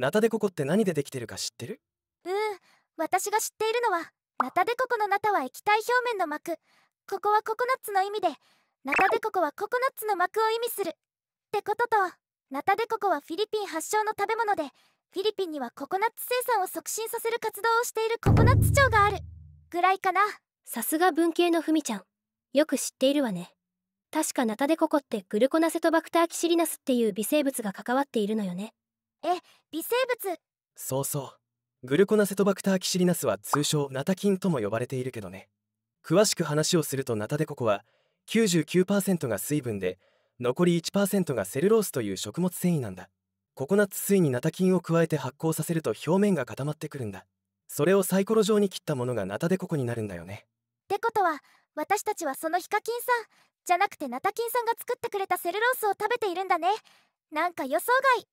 ナタデココって何でできてるか知ってるうん私が知っているのはナタデココのナタは液体表面の膜ここはココナッツの意味でナタデココはココナッツの膜を意味するってこととナタデココはフィリピン発祥の食べ物でフィリピンにはココナッツ生産を促進させる活動をしているココナッツ庁があるぐらいかなさすが文系のふみちゃんよく知っているわね確かナタデココってグルコナセトバクターキシリナスっていう微生物が関わっているのよねえ微生物そうそうグルコナセトバクターキシリナスは通称ナタ菌とも呼ばれているけどね詳しく話をするとナタデココは99%が水分で残り1%がセルロースという食物繊維なんだココナッツ水にナタ菌を加えて発酵させると表面が固まってくるんだそれをサイコロ状に切ったものがナタデココになるんだよねってことは私たちはそのヒカキンさんじゃなくてナタキンさんが作ってくれたセルロースを食べているんだねなんか予想外